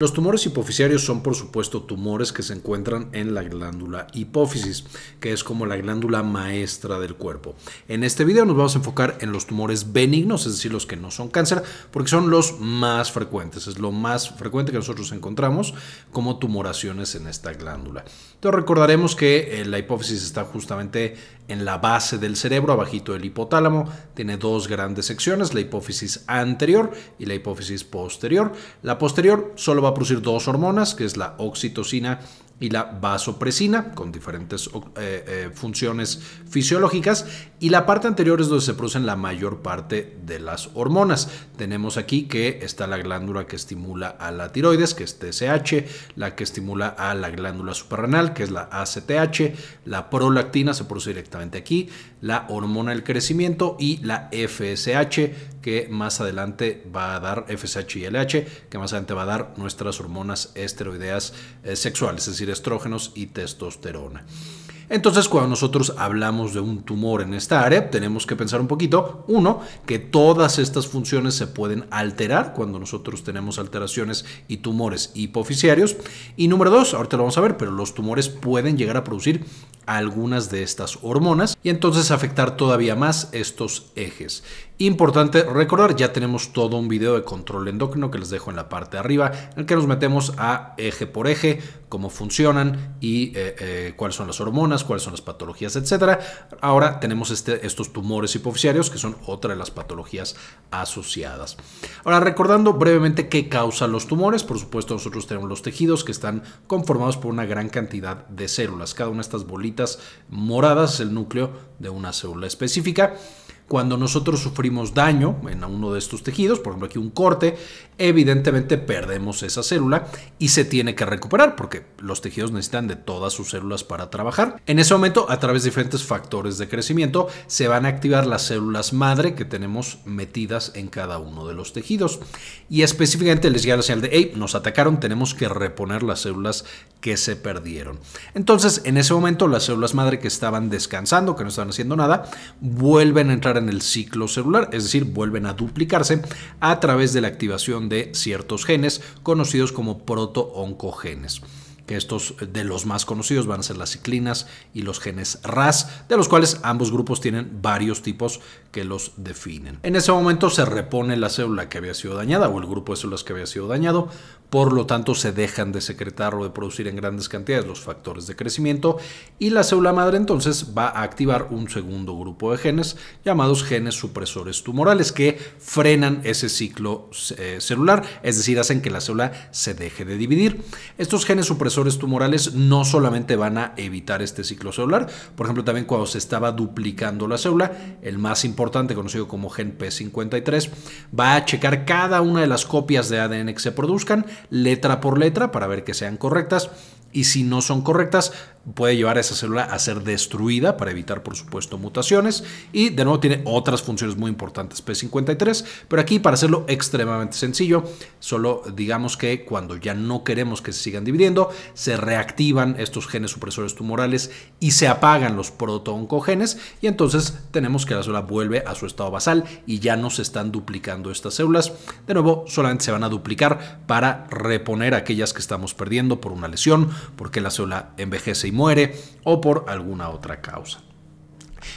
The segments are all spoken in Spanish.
Los tumores hipoficiarios son por supuesto tumores que se encuentran en la glándula hipófisis, que es como la glándula maestra del cuerpo. En este video nos vamos a enfocar en los tumores benignos, es decir, los que no son cáncer, porque son los más frecuentes, es lo más frecuente que nosotros encontramos como tumoraciones en esta glándula. Entonces recordaremos que eh, la hipófisis está justamente en la base del cerebro, abajito del hipotálamo, tiene dos grandes secciones, la hipófisis anterior y la hipófisis posterior. La posterior solo va va a producir dos hormonas, que es la oxitocina y la vasopresina, con diferentes eh, eh, funciones fisiológicas. Y la parte anterior es donde se producen la mayor parte de las hormonas. Tenemos aquí que está la glándula que estimula a la tiroides, que es TSH, la que estimula a la glándula suprarrenal, que es la ACTH, la prolactina se produce directamente aquí, la hormona del crecimiento y la FSH, que más adelante va a dar FSH y LH, que más adelante va a dar nuestras hormonas esteroideas eh, sexuales, es decir, de estrógenos y testosterona. Entonces, cuando nosotros hablamos de un tumor en esta área, tenemos que pensar un poquito, uno, que todas estas funciones se pueden alterar cuando nosotros tenemos alteraciones y tumores hipoficiarios. Y número dos, ahorita lo vamos a ver, pero los tumores pueden llegar a producir algunas de estas hormonas y entonces afectar todavía más estos ejes. Importante recordar, ya tenemos todo un video de control endocrino que les dejo en la parte de arriba, en el que nos metemos a eje por eje, cómo funcionan y eh, eh, cuáles son las hormonas, cuáles son las patologías, etc. Ahora tenemos este, estos tumores hipoficiarios que son otra de las patologías asociadas. Ahora recordando brevemente qué causan los tumores, por supuesto nosotros tenemos los tejidos que están conformados por una gran cantidad de células. Cada una de estas bolitas moradas es el núcleo de una célula específica. Cuando nosotros sufrimos daño en uno de estos tejidos, por ejemplo aquí un corte, evidentemente perdemos esa célula y se tiene que recuperar porque los tejidos necesitan de todas sus células para trabajar. En ese momento, a través de diferentes factores de crecimiento, se van a activar las células madre que tenemos metidas en cada uno de los tejidos. Y específicamente les llega la señal de, hey, nos atacaron, tenemos que reponer las células que se perdieron. Entonces, en ese momento, las células madre que estaban descansando, que no estaban haciendo nada, vuelven a entrar en el ciclo celular, es decir, vuelven a duplicarse a través de la activación de ciertos genes conocidos como proto-oncogenes que estos eh, de los más conocidos van a ser las ciclinas y los genes RAS, de los cuales ambos grupos tienen varios tipos que los definen. En ese momento se repone la célula que había sido dañada o el grupo de células que había sido dañado por lo tanto se dejan de secretar o de producir en grandes cantidades los factores de crecimiento y la célula madre entonces va a activar un segundo grupo de genes llamados genes supresores tumorales que frenan ese ciclo eh, celular, es decir, hacen que la célula se deje de dividir. Estos genes supresores tumorales no solamente van a evitar este ciclo celular, por ejemplo, también cuando se estaba duplicando la célula, el más importante conocido como gen P53, va a checar cada una de las copias de ADN que se produzcan, letra por letra para ver que sean correctas y si no son correctas, puede llevar a esa célula a ser destruida para evitar, por supuesto, mutaciones. Y de nuevo tiene otras funciones muy importantes, P53. Pero aquí, para hacerlo extremadamente sencillo, solo digamos que cuando ya no queremos que se sigan dividiendo, se reactivan estos genes supresores tumorales y se apagan los protooncogenes. Y entonces tenemos que la célula vuelve a su estado basal y ya no se están duplicando estas células. De nuevo, solamente se van a duplicar para reponer aquellas que estamos perdiendo por una lesión, porque la célula envejece y muere o por alguna otra causa.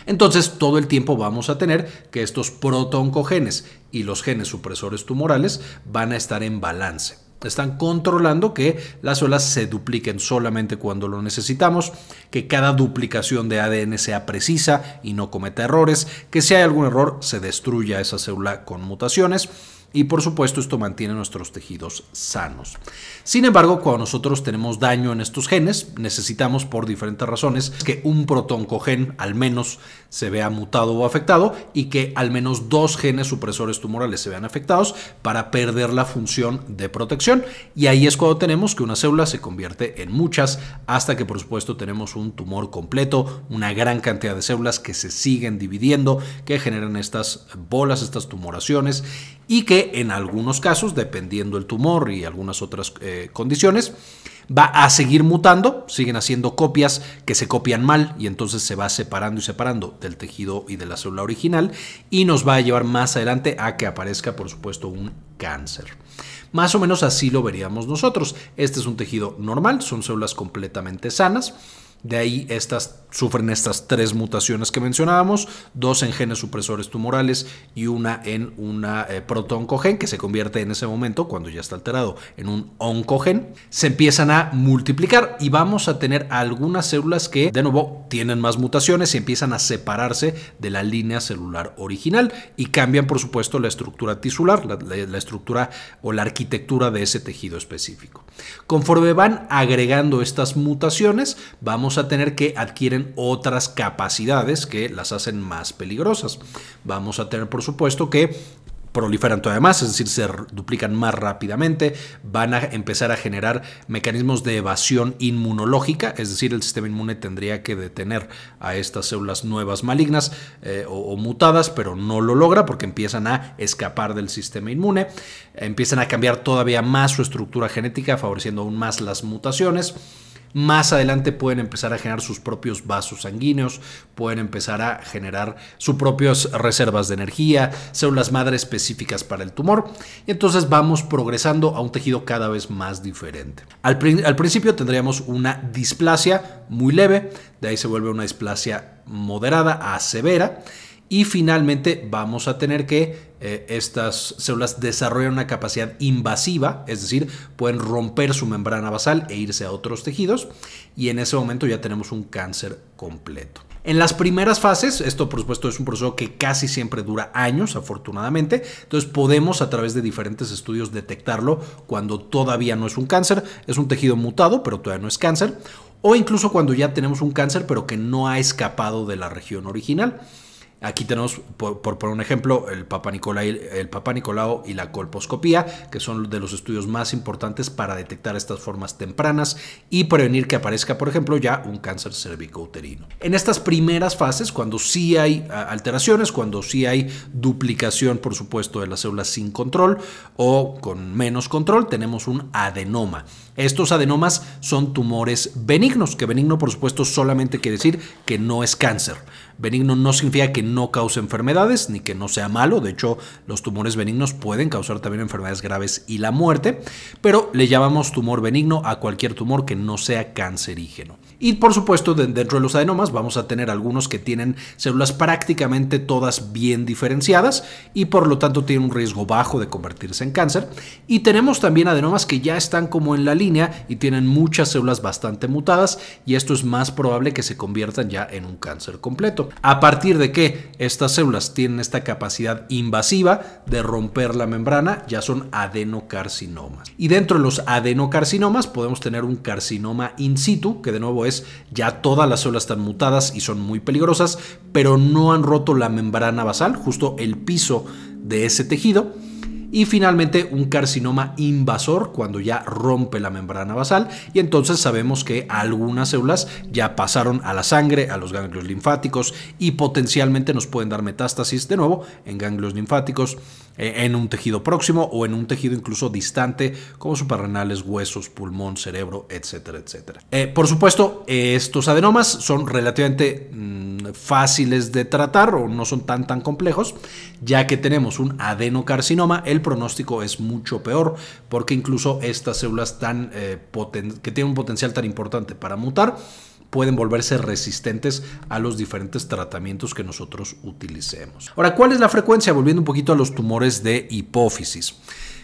Entonces, todo el tiempo vamos a tener que estos protooncogenes y los genes supresores tumorales van a estar en balance. Están controlando que las células se dupliquen solamente cuando lo necesitamos, que cada duplicación de ADN sea precisa y no cometa errores, que si hay algún error se destruya esa célula con mutaciones y por supuesto esto mantiene nuestros tejidos sanos. Sin embargo, cuando nosotros tenemos daño en estos genes, necesitamos por diferentes razones que un protoncogen al menos se vea mutado o afectado y que al menos dos genes supresores tumorales se vean afectados para perder la función de protección. Y ahí es cuando tenemos que una célula se convierte en muchas hasta que por supuesto tenemos un tumor completo, una gran cantidad de células que se siguen dividiendo, que generan estas bolas, estas tumoraciones y que en algunos casos, dependiendo el tumor y algunas otras eh, condiciones, va a seguir mutando, siguen haciendo copias que se copian mal y entonces se va separando y separando del tejido y de la célula original y nos va a llevar más adelante a que aparezca, por supuesto, un cáncer. Más o menos así lo veríamos nosotros. Este es un tejido normal, son células completamente sanas de ahí estas, sufren estas tres mutaciones que mencionábamos, dos en genes supresores tumorales y una en una eh, proto-oncogen que se convierte en ese momento, cuando ya está alterado, en un oncogen. Se empiezan a multiplicar y vamos a tener algunas células que de nuevo tienen más mutaciones y empiezan a separarse de la línea celular original y cambian por supuesto la estructura tisular, la, la estructura o la arquitectura de ese tejido específico. Conforme van agregando estas mutaciones, vamos a tener que adquieren otras capacidades que las hacen más peligrosas. Vamos a tener, por supuesto, que proliferan todavía más, es decir, se duplican más rápidamente, van a empezar a generar mecanismos de evasión inmunológica, es decir, el sistema inmune tendría que detener a estas células nuevas malignas eh, o, mutadas, pero no lo logra porque empiezan a escapar del sistema inmune, empiezan a cambiar todavía más su estructura genética, favoreciendo aún más las mutaciones más adelante pueden empezar a generar sus propios vasos sanguíneos, pueden empezar a generar sus propias reservas de energía, células madre específicas para el tumor. entonces vamos progresando a un tejido cada vez más diferente. al principio tendríamos una displasia muy leve, de ahí se vuelve una displasia moderada a severa y finalmente vamos a tener que eh, estas células desarrollan una capacidad invasiva, es decir, pueden romper su membrana basal e irse a otros tejidos. Y en ese momento ya tenemos un cáncer completo. En las primeras fases, esto por supuesto es un proceso que casi siempre dura años, afortunadamente, entonces podemos a través de diferentes estudios detectarlo cuando todavía no es un cáncer, es un tejido mutado, pero todavía no es cáncer, o incluso cuando ya tenemos un cáncer, pero que no ha escapado de la región original. Aquí tenemos, por, poner un ejemplo, el Papa, Nicolao el y la colposcopía, que son de los estudios más importantes para detectar estas formas tempranas y prevenir que aparezca, por ejemplo, ya un cáncer cervicouterino. En estas primeras fases, cuando sí hay alteraciones, cuando sí hay duplicación, por supuesto, de las células sin control o con menos control, tenemos un adenoma. Estos adenomas son tumores benignos, que benigno, por supuesto, solamente quiere decir que no es cáncer. Benigno no significa que no cause enfermedades ni que no sea malo. De hecho, los tumores benignos pueden causar también enfermedades graves y la muerte, pero le llamamos tumor benigno a cualquier tumor que no sea cancerígeno. Y por supuesto, dentro de los adenomas vamos a tener algunos que tienen células prácticamente todas bien diferenciadas y por lo tanto tienen un riesgo bajo de convertirse en cáncer. Y tenemos también adenomas que ya están como en la línea y tienen muchas células bastante mutadas y esto es más probable que se conviertan ya en un cáncer completo. A partir de que estas células tienen esta capacidad invasiva de romper la membrana, ya son adenocarcinomas. Y dentro de los adenocarcinomas podemos tener un carcinoma in situ, que de nuevo es ya todas las células están mutadas y son muy peligrosas, pero no han roto la membrana basal, justo el piso de ese tejido y finalmente un carcinoma invasor cuando ya rompe la membrana basal y entonces sabemos que algunas células ya pasaron a la sangre, a los ganglios linfáticos y potencialmente nos pueden dar metástasis de nuevo en ganglios linfáticos, eh, en un tejido próximo o en un tejido incluso distante como suprarrenales, huesos, pulmón, cerebro, etcétera, etcétera. Eh, por supuesto, estos adenomas son relativamente mm, fáciles de tratar o no son tan tan complejos, ya que tenemos un adenocarcinoma, el pronóstico es mucho peor porque incluso estas células tan, eh, que tienen un potencial tan importante para mutar, pueden volverse resistentes a los diferentes tratamientos que nosotros utilicemos. Ahora, ¿cuál es la frecuencia? Volviendo un poquito a los tumores de hipófisis.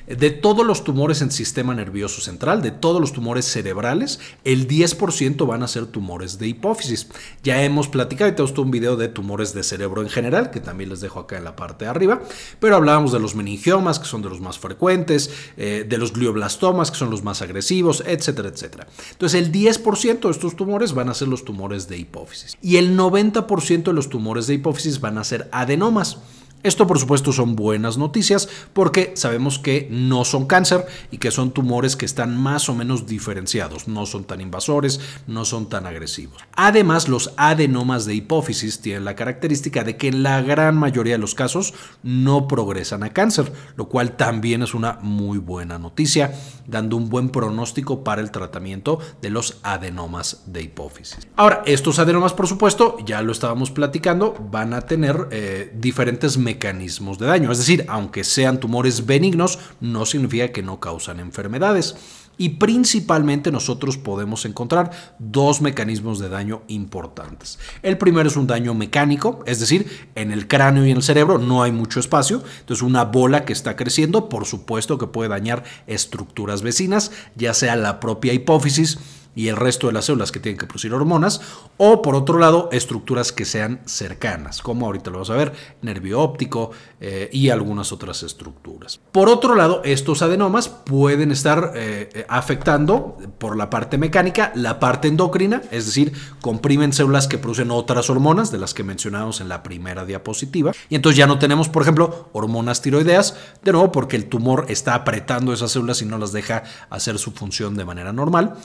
De todos los tumores en sistema nervioso central, de todos los tumores cerebrales, el 10% van a ser tumores de hipófisis. Ya hemos platicado y te gustó un video de tumores de cerebro en general, que también les dejo acá en la parte de arriba, pero hablábamos de los meningiomas, que son de los más frecuentes, eh, de los glioblastomas, que son los más agresivos, etcétera, etcétera. Entonces, el 10% de estos tumores van a ser los tumores de hipófisis y el 90% de los tumores de hipófisis van a ser adenomas. Esto por supuesto son buenas noticias porque sabemos que no son cáncer y que son tumores que están más o menos diferenciados, no son tan invasores, no son tan agresivos. Además, los adenomas de hipófisis tienen la característica de que en la gran mayoría de los casos no progresan a cáncer, lo cual también es una muy buena noticia, dando un buen pronóstico para el tratamiento de los adenomas de hipófisis. Ahora, estos adenomas por supuesto, ya lo estábamos platicando, van a tener eh, diferentes mecanismos de daño. Es decir, aunque sean tumores benignos, no significa que no causan enfermedades. Y principalmente nosotros podemos encontrar dos mecanismos de daño importantes. El primero es un daño mecánico, es decir, en el cráneo y en el cerebro no hay mucho espacio, entonces una bola que está creciendo, por supuesto que puede dañar estructuras vecinas, ya sea la propia hipófisis, y el resto de las células que tienen que producir hormonas, o por otro lado, estructuras que sean cercanas, como ahorita lo vas a ver, nervio óptico eh, y algunas otras estructuras. Por otro lado, estos adenomas pueden estar eh, eh, afectando por la parte mecánica la parte endocrina, es decir, comprimen células que producen otras hormonas de las que mencionamos en la primera diapositiva, y entonces ya no tenemos, por ejemplo, hormonas tiroideas, de nuevo porque el tumor está apretando esas células y no las deja hacer su función de manera normal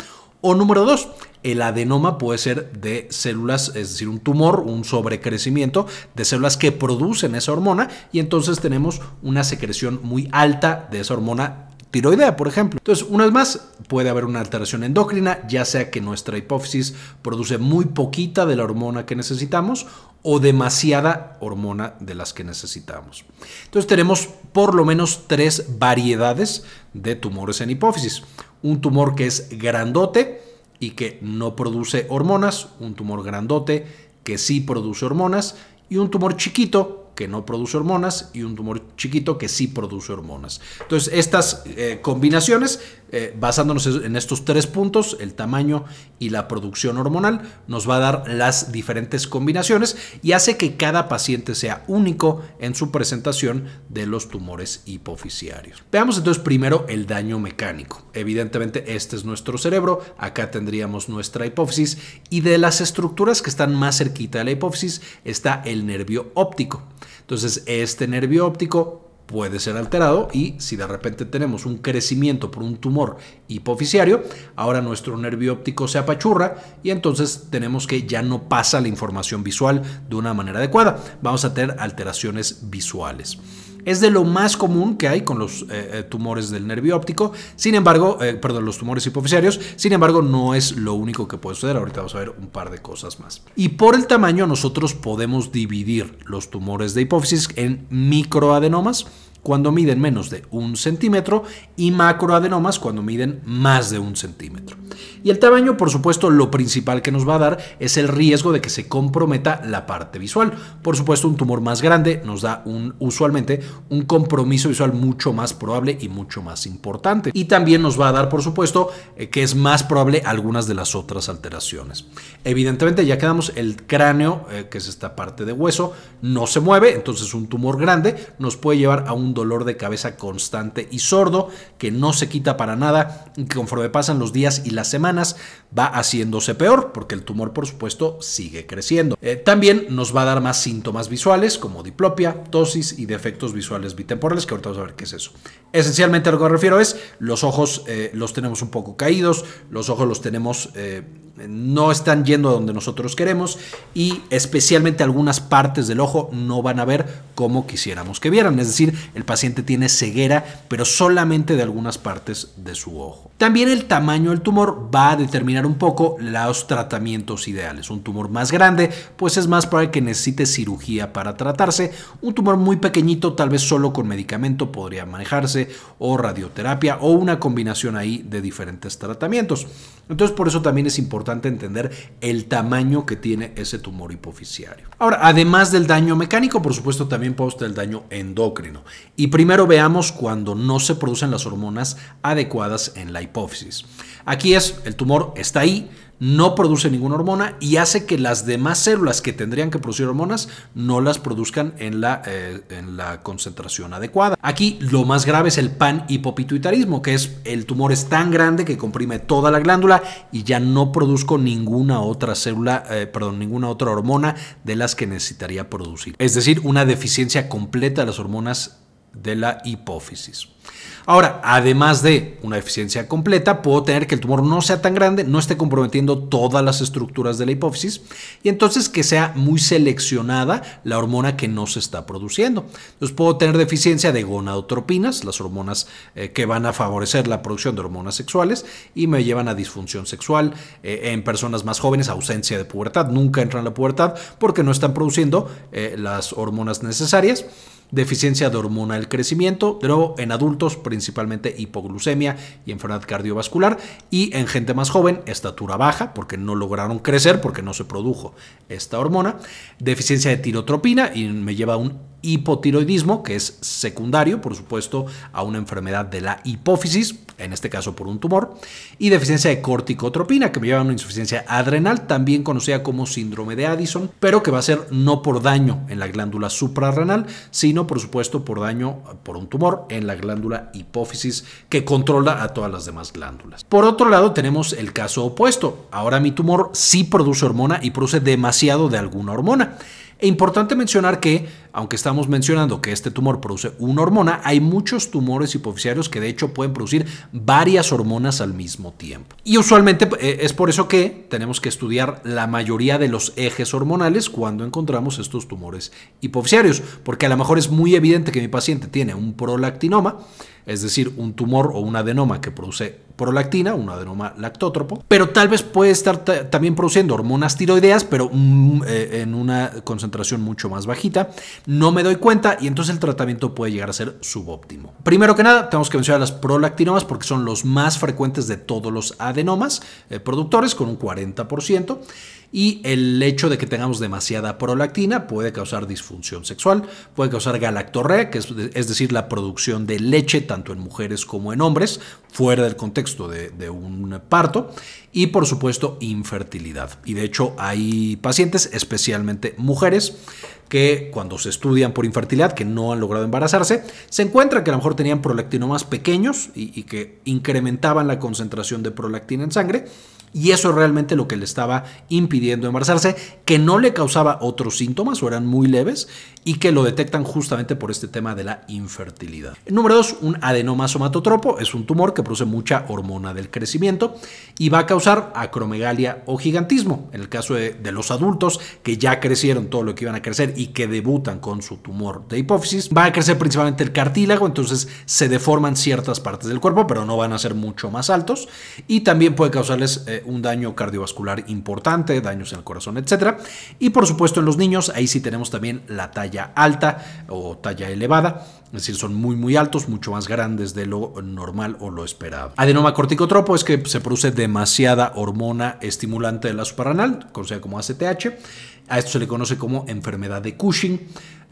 o número dos, el adenoma puede ser de células, es decir, un tumor, un sobrecrecimiento de células que producen esa hormona y entonces tenemos una secreción muy alta de esa hormona tiroidea, por ejemplo. Entonces, una vez más, puede haber una alteración endocrina, ya sea que nuestra hipófisis produce muy poquita de la hormona que necesitamos o demasiada hormona de las que necesitamos. Entonces, tenemos por lo menos tres variedades de tumores en hipófisis un tumor que es grandote y que no produce hormonas, un tumor grandote que sí produce hormonas y un tumor chiquito que no produce hormonas y un tumor chiquito que sí produce hormonas. Entonces, estas eh, combinaciones, eh, basándonos en estos tres puntos, el tamaño y la producción hormonal, nos va a dar las diferentes combinaciones y hace que cada paciente sea único en su presentación de los tumores hipoficiarios. Veamos entonces primero el daño mecánico. Evidentemente, este es nuestro cerebro, acá tendríamos nuestra hipófisis y de las estructuras que están más cerquita de la hipófisis está el nervio óptico. Entonces, este nervio óptico puede ser alterado y si de repente tenemos un crecimiento por un tumor hipoficiario, ahora nuestro nervio óptico se apachurra y entonces tenemos que ya no pasa la información visual de una manera adecuada. Vamos a tener alteraciones visuales. Es de lo más común que hay con los eh, eh, tumores del nervio óptico, sin embargo, eh, perdón, los tumores hipofisiarios, sin embargo, no es lo único que puede suceder. Ahorita vamos a ver un par de cosas más. Y por el tamaño, nosotros podemos dividir los tumores de hipófisis en microadenomas cuando miden menos de un centímetro y macroadenomas cuando miden más de un centímetro. Y el tamaño, por supuesto, lo principal que nos va a dar es el riesgo de que se comprometa la parte visual. Por supuesto, un tumor más grande nos da usualmente un compromiso visual mucho más probable y mucho más importante. Y también nos va a dar, por supuesto, eh, que es más probable algunas de las otras alteraciones. Evidentemente, ya quedamos el cráneo, eh, que es esta parte de hueso, no se mueve, entonces un tumor grande nos puede llevar a un dolor de cabeza constante y sordo que no se quita para nada y conforme pasan los días y las semanas va haciéndose peor porque el tumor por supuesto sigue creciendo. Eh, también nos va a dar más síntomas visuales como diplopia, tosis y defectos visuales bitemporales que ahorita vamos a ver qué es eso. Esencialmente a lo que me refiero es los ojos eh, los tenemos un poco caídos, los ojos los tenemos... Eh, no están yendo a donde nosotros queremos y especialmente algunas partes del ojo no van a ver como quisiéramos que vieran. Es decir, el paciente tiene ceguera, pero solamente de algunas partes de su ojo. También el tamaño del tumor va a determinar un poco los tratamientos ideales. Un tumor más grande, pues es más probable que necesite cirugía para tratarse. Un tumor muy pequeñito, tal vez solo con medicamento podría manejarse o radioterapia o una combinación ahí de diferentes tratamientos. Entonces, por eso también es importante entender el tamaño que tiene ese tumor hipoficiario. Ahora, además del daño mecánico, por supuesto, también puede estar el daño endocrino. Y primero veamos cuando no se producen las hormonas adecuadas en la hipófisis. Aquí es, el tumor está ahí, no produce ninguna hormona y hace que las demás células que tendrían que producir hormonas no las produzcan en la, eh, en la concentración adecuada. Aquí lo más grave es el pan hipopituitarismo, que es el tumor es tan grande que comprime toda la glándula y ya no produzco ninguna otra célula, eh, perdón, ninguna otra hormona de las que necesitaría producir. Es decir, una deficiencia completa de las hormonas de la hipófisis. Ahora, además de una deficiencia completa, puedo tener que el tumor no sea tan grande, no esté comprometiendo todas las estructuras de la hipófisis y entonces que sea muy seleccionada la hormona que no se está produciendo. Entonces puedo tener deficiencia de gonadotropinas, las hormonas eh, que van a favorecer la producción de hormonas sexuales y me llevan a disfunción sexual eh, en personas más jóvenes, ausencia de pubertad, nunca entran a la pubertad porque no están produciendo eh, las hormonas necesarias deficiencia de hormona del crecimiento, de nuevo en adultos principalmente hipoglucemia y enfermedad cardiovascular y en gente más joven estatura baja porque no lograron crecer porque no se produjo esta hormona, deficiencia de tirotropina y me lleva a un hipotiroidismo, que es secundario, por supuesto, a una enfermedad de la hipófisis, en este caso por un tumor, y deficiencia de corticotropina, que me lleva a una insuficiencia adrenal, también conocida como síndrome de Addison, pero que va a ser no por daño en la glándula suprarrenal, sino por supuesto por daño por un tumor en la glándula hipófisis, que controla a todas las demás glándulas. Por otro lado, tenemos el caso opuesto. Ahora mi tumor sí produce hormona y produce demasiado de alguna hormona. E importante mencionar que, aunque estamos mencionando que este tumor produce una hormona, hay muchos tumores hipoficiarios que de hecho pueden producir varias hormonas al mismo tiempo. Y usualmente eh, es por eso que tenemos que estudiar la mayoría de los ejes hormonales cuando encontramos estos tumores hipoficiarios, porque a lo mejor es muy evidente que mi paciente tiene un prolactinoma, es decir, un tumor o un adenoma que produce prolactina, un adenoma lactótropo, pero tal vez puede estar también produciendo hormonas tiroideas, pero mm, eh, en una concentración mucho más bajita. No me doy cuenta y entonces el tratamiento puede llegar a ser subóptimo. Primero que nada, tenemos que mencionar las prolactinomas porque son los más frecuentes de todos los adenomas eh, productores, con un 40% y el hecho de que tengamos demasiada prolactina puede causar disfunción sexual, puede causar galactorrea, que es, decir, la producción de leche tanto en mujeres como en hombres, fuera del contexto de, un parto y por supuesto infertilidad. Y de hecho hay pacientes, especialmente mujeres, que cuando se estudian por infertilidad, que no han logrado embarazarse, se encuentran que a lo mejor tenían prolactinomas pequeños y, y que incrementaban la concentración de prolactina en sangre y eso es realmente lo que le estaba impidiendo embarazarse, que no le causaba otros síntomas o eran muy leves y que lo detectan justamente por este tema de la infertilidad. Número dos, un adenoma somatotropo es un tumor que produce mucha hormona del crecimiento y va a causar acromegalia o gigantismo. En el caso de, los adultos que ya crecieron todo lo que iban a crecer y que debutan con su tumor de hipófisis, va a crecer principalmente el cartílago, entonces se deforman ciertas partes del cuerpo, pero no van a ser mucho más altos y también puede causarles eh, un daño cardiovascular importante, daños en el corazón, etc. Y por supuesto en los niños, ahí sí tenemos también la talla alta o talla elevada, es decir, son muy muy altos, mucho más grandes de lo normal o lo esperado. Adenoma corticotropo es que se produce demasiada hormona estimulante de la suprarrenal, conocida como ACTH. A esto se le conoce como enfermedad de Cushing.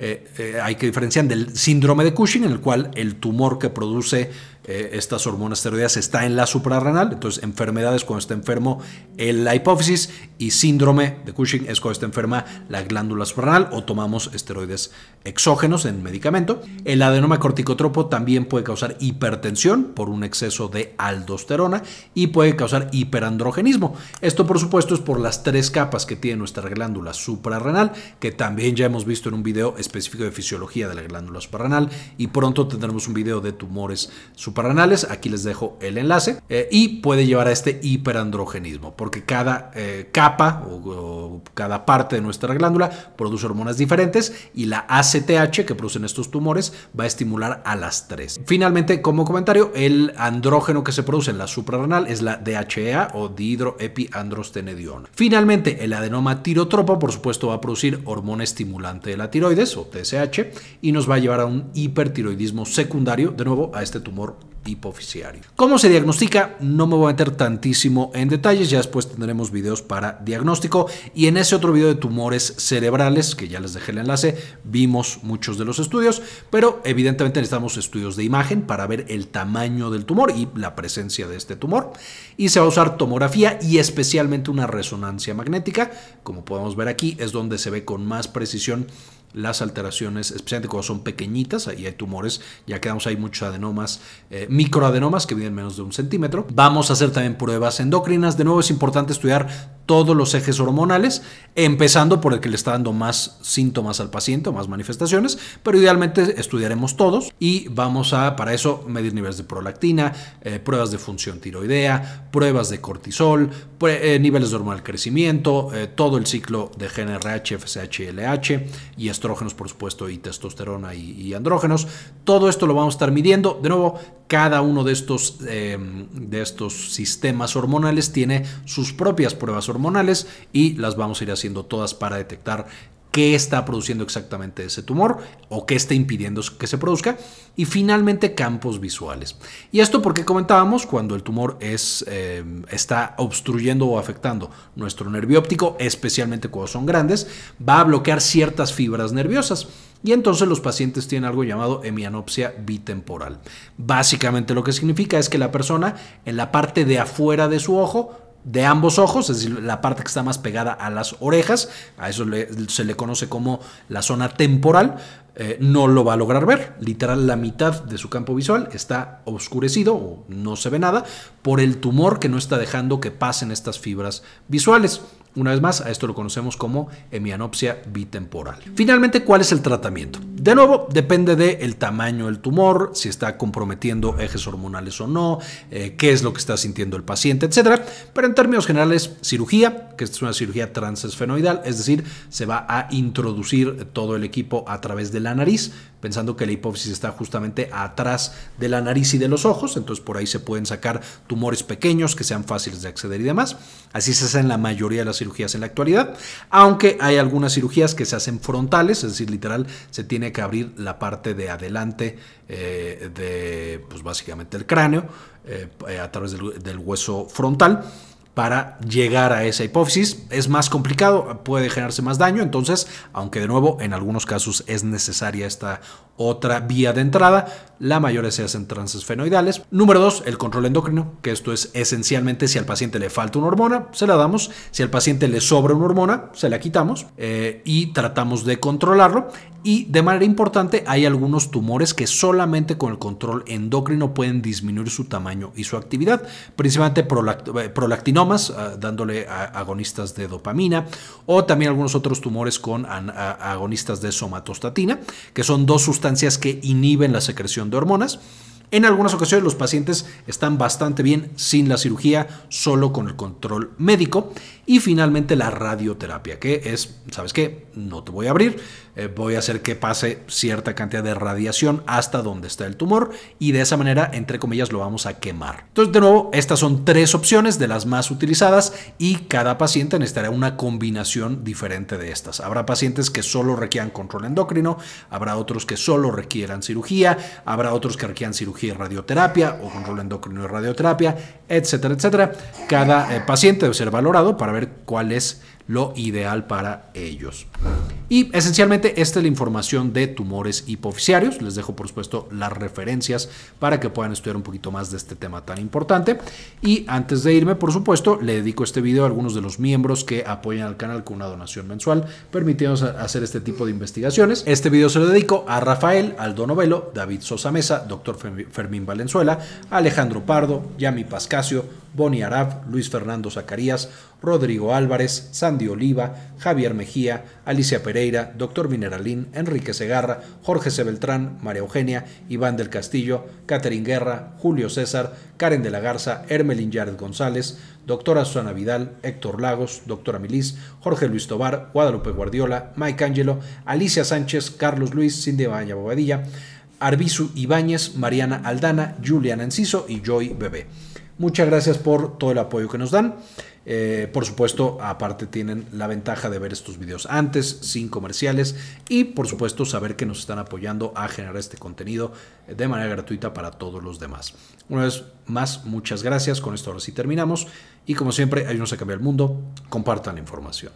Eh, eh, hay que diferenciar del síndrome de Cushing, en el cual el tumor que produce eh, estas hormonas esteroides está en la suprarrenal, entonces enfermedades cuando está enfermo la hipófisis y síndrome de Cushing es cuando está enferma la glándula suprarrenal o tomamos esteroides exógenos en medicamento. El adenoma corticotropo también puede causar hipertensión por un exceso de aldosterona y puede causar hiperandrogenismo. Esto por supuesto es por las tres capas que tiene nuestra glándula suprarrenal, que también ya hemos visto en un video específico de fisiología de la glándula suprarrenal y pronto tendremos un video de tumores Aquí les dejo el enlace. Eh, y puede llevar a este hiperandrogenismo, porque cada eh, capa o, cada parte de nuestra glándula produce hormonas diferentes y la ACTH que producen estos tumores va a estimular a las tres. Finalmente, como comentario, el andrógeno que se produce en la suprarrenal es la DHEA o dihidroepiandrostenediona. Finalmente, el adenoma tirotropo, por supuesto, va a producir hormona estimulante de la tiroides o TSH y nos va a llevar a un hipertiroidismo secundario, de nuevo, a este tumor hipoficiario. ¿Cómo se diagnostica? No me voy a meter tantísimo en detalles, ya después tendremos videos para diagnóstico y en ese otro video de tumores cerebrales, que ya les dejé el enlace, vimos muchos de los estudios, pero evidentemente necesitamos estudios de imagen para ver el tamaño del tumor y la presencia de este tumor y se va a usar tomografía y especialmente una resonancia magnética, como podemos ver aquí, es donde se ve con más precisión las alteraciones, especialmente cuando son pequeñitas, ahí hay tumores, ya quedamos ahí muchos adenomas, eh, microadenomas que miden menos de un centímetro. Vamos a hacer también pruebas endocrinas. De nuevo, es importante estudiar todos los ejes hormonales, empezando por el que le está dando más síntomas al paciente o más manifestaciones, pero idealmente estudiaremos todos y vamos a, para eso, medir niveles de prolactina, eh, pruebas de función tiroidea, pruebas de cortisol, eh, niveles de hormona crecimiento, todo el ciclo de GNRH, FSH y LH y estrógenos, por supuesto, y testosterona y, andrógenos. Todo esto lo vamos a estar midiendo. De nuevo, cada uno de estos, em, de estos sistemas hormonales tiene sus propias pruebas hormonales y las vamos a ir haciendo todas para detectar qué está produciendo exactamente ese tumor o qué está impidiendo que se produzca. Y finalmente, campos visuales. Y esto porque comentábamos, cuando el tumor es, eh, está obstruyendo o afectando nuestro nervio óptico, especialmente cuando son grandes, va a bloquear ciertas fibras nerviosas. Y entonces los pacientes tienen algo llamado hemianopsia bitemporal. Básicamente lo que significa es que la persona en la parte de afuera de su ojo de ambos ojos, es decir, la parte que está más pegada a las orejas, a eso se le conoce como la zona temporal, eh, no lo va a lograr ver. Literal, la mitad de su campo visual está oscurecido o no se ve nada por el tumor que no está dejando que pasen estas fibras visuales. Una vez más, a esto lo conocemos como hemianopsia bitemporal. Finalmente, ¿cuál es el tratamiento? De nuevo, depende del el tamaño del tumor, si está comprometiendo ejes hormonales o no, eh, qué es lo que está sintiendo el paciente, etcétera. Pero en términos generales, cirugía, que es una cirugía transesfenoidal, es decir, se va a introducir todo el equipo a través de la nariz pensando que la hipófisis está justamente atrás de la nariz y de los ojos, entonces por ahí se pueden sacar tumores pequeños que sean fáciles de acceder y demás. Así se hacen la mayoría de las cirugías en la actualidad, aunque hay algunas cirugías que se hacen frontales, es decir, literal se tiene que abrir la parte de adelante eh, de, pues básicamente el cráneo eh, a través del hueso frontal para llegar a esa hipófisis. Es más complicado, puede generarse más daño, entonces, aunque de nuevo en algunos casos es necesaria esta otra vía de entrada, la mayoría se hacen transesfenoidales. Número dos, el control endocrino, que esto es esencialmente si al paciente le falta una hormona, se la damos, si al paciente le sobra una hormona, se la quitamos eh, y tratamos de controlarlo. Y de manera importante, hay algunos tumores que solamente con el control endocrino pueden disminuir su tamaño y su actividad, principalmente eh, prolactinomas, eh, dándole agonistas de dopamina, o también algunos otros tumores con agonistas de somatostatina, que son dos sustancias que inhiben la secreción de hormonas en algunas ocasiones los pacientes están bastante bien sin la cirugía, solo con el control médico. Y finalmente la radioterapia, que es, ¿sabes qué? No te voy a abrir, eh, voy a hacer que pase cierta cantidad de radiación hasta donde está el tumor y de esa manera, entre comillas, lo vamos a quemar. Entonces, de nuevo, estas son tres opciones de las más utilizadas y cada paciente necesitará una combinación diferente de estas. Habrá pacientes que solo requieran control endocrino, habrá otros que solo requieran cirugía, habrá otros que requieran cirugía radioterapia o control endocrino de radioterapia, etcétera, etcétera. Cada eh, paciente debe ser valorado para ver cuál es lo ideal para ellos. Y esencialmente esta es la información de tumores hipoficiarios. Les dejo por supuesto las referencias para que puedan estudiar un poquito más de este tema tan importante. Y antes de irme, por supuesto, le dedico este video a algunos de los miembros que apoyan al canal con una donación mensual, permitiéndonos hacer este tipo de investigaciones. Este video se lo dedico a Rafael, Aldo Novelo, David Sosa Mesa, doctor Fermín Valenzuela, Alejandro Pardo, Yami Pascasio, Boni Araf, Luis Fernando Zacarías, Rodrigo Álvarez, Sandy Oliva, Javier Mejía, Alicia Pereira, Doctor Mineralín, Enrique Segarra, Jorge Sebeltrán, María Eugenia, Iván del Castillo, Catherine Guerra, Julio César, Karen de la Garza, Hermelín Yared González, Doctora Susana Vidal, Héctor Lagos, Doctora Milis, Jorge Luis Tobar, Guadalupe Guardiola, Mike Ángelo, Alicia Sánchez, Carlos Luis, Cindy Baña Bobadilla, Arbizu Ibáñez, Mariana Aldana, Juliana Enciso y Joy Bebé. Muchas gracias por todo el apoyo que nos dan. Eh, por supuesto, aparte tienen la ventaja de ver estos videos antes, sin comerciales y por supuesto saber que nos están apoyando a generar este contenido de manera gratuita para todos los demás. Una vez más, muchas gracias. Con esto ahora sí terminamos y como siempre, ayúdenos a cambiar el mundo, compartan la información.